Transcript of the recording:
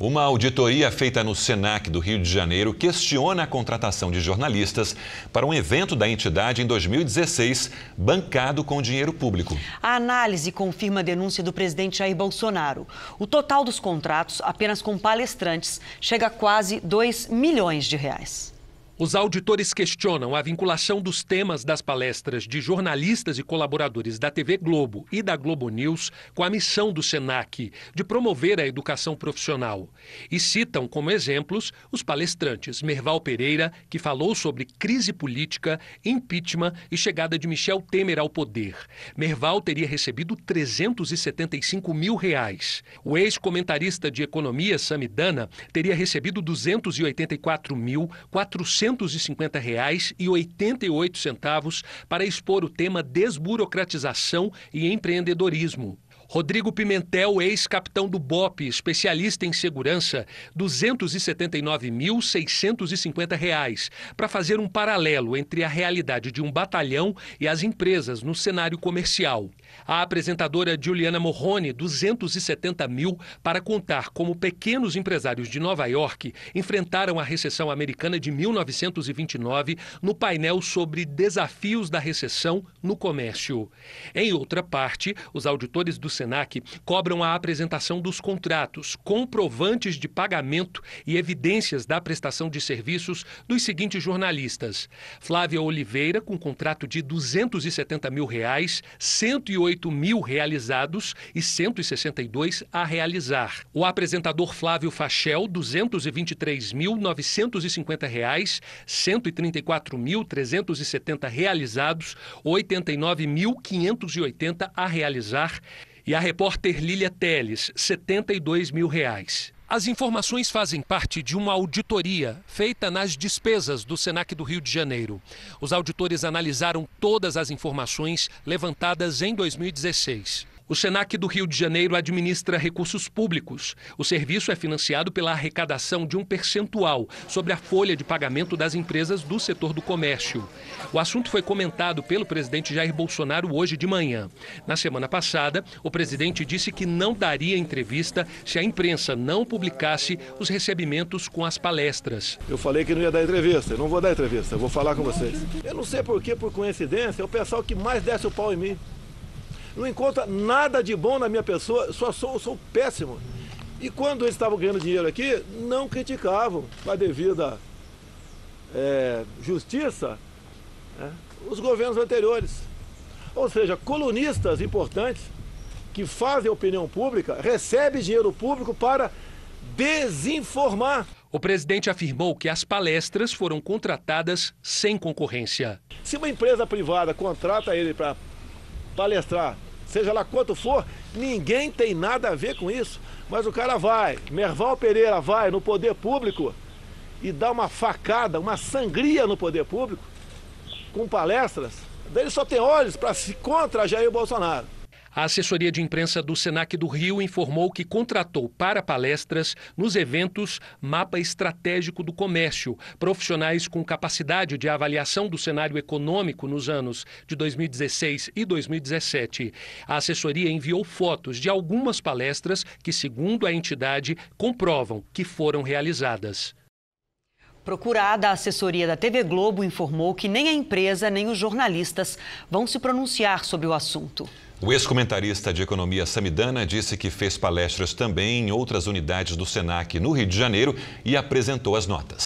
Uma auditoria feita no SENAC do Rio de Janeiro questiona a contratação de jornalistas para um evento da entidade em 2016, bancado com dinheiro público. A análise confirma a denúncia do presidente Jair Bolsonaro. O total dos contratos, apenas com palestrantes, chega a quase 2 milhões de reais. Os auditores questionam a vinculação dos temas das palestras de jornalistas e colaboradores da TV Globo e da Globo News com a missão do SENAC de promover a educação profissional. E citam como exemplos os palestrantes Merval Pereira, que falou sobre crise política, impeachment e chegada de Michel Temer ao poder. Merval teria recebido 375 mil reais. O ex-comentarista de economia, Samidana, teria recebido 284 mil 400 R$ reais e centavos para expor o tema desburocratização e empreendedorismo. Rodrigo Pimentel, ex-capitão do BOP, especialista em segurança, R$ 279.650 para fazer um paralelo entre a realidade de um batalhão e as empresas no cenário comercial. A apresentadora Juliana Morrone, 270 mil para contar como pequenos empresários de Nova York enfrentaram a recessão americana de 1929 no painel sobre desafios da recessão no comércio. Em outra parte, os auditores do SENAC cobram a apresentação dos contratos, comprovantes de pagamento e evidências da prestação de serviços dos seguintes jornalistas: Flávia Oliveira, com contrato de 270 mil reais, 108 mil realizados e 162 a realizar. O apresentador Flávio Fachel, 223.950 reais, 134.370 realizados, 89.580 a realizar e a repórter Lília Teles, 72 mil reais. As informações fazem parte de uma auditoria feita nas despesas do SENAC do Rio de Janeiro. Os auditores analisaram todas as informações levantadas em 2016. O SENAC do Rio de Janeiro administra recursos públicos. O serviço é financiado pela arrecadação de um percentual sobre a folha de pagamento das empresas do setor do comércio. O assunto foi comentado pelo presidente Jair Bolsonaro hoje de manhã. Na semana passada, o presidente disse que não daria entrevista se a imprensa não publicasse os recebimentos com as palestras. Eu falei que não ia dar entrevista, eu não vou dar entrevista, eu vou falar com vocês. Eu não sei por que, por coincidência, é o pessoal que mais desce o pau em mim não encontra nada de bom na minha pessoa, só sou, sou péssimo. E quando eles estavam ganhando dinheiro aqui, não criticavam com a devida é, justiça né, os governos anteriores. Ou seja, colunistas importantes que fazem opinião pública recebem dinheiro público para desinformar. O presidente afirmou que as palestras foram contratadas sem concorrência. Se uma empresa privada contrata ele para palestrar seja lá quanto for, ninguém tem nada a ver com isso. Mas o cara vai, Merval Pereira vai no poder público e dá uma facada, uma sangria no poder público, com palestras, ele só tem olhos para se contra Jair Bolsonaro. A assessoria de imprensa do Senac do Rio informou que contratou para palestras, nos eventos, mapa estratégico do comércio, profissionais com capacidade de avaliação do cenário econômico nos anos de 2016 e 2017. A assessoria enviou fotos de algumas palestras que, segundo a entidade, comprovam que foram realizadas. Procurada, a assessoria da TV Globo informou que nem a empresa nem os jornalistas vão se pronunciar sobre o assunto. O ex-comentarista de economia Samidana disse que fez palestras também em outras unidades do SENAC no Rio de Janeiro e apresentou as notas.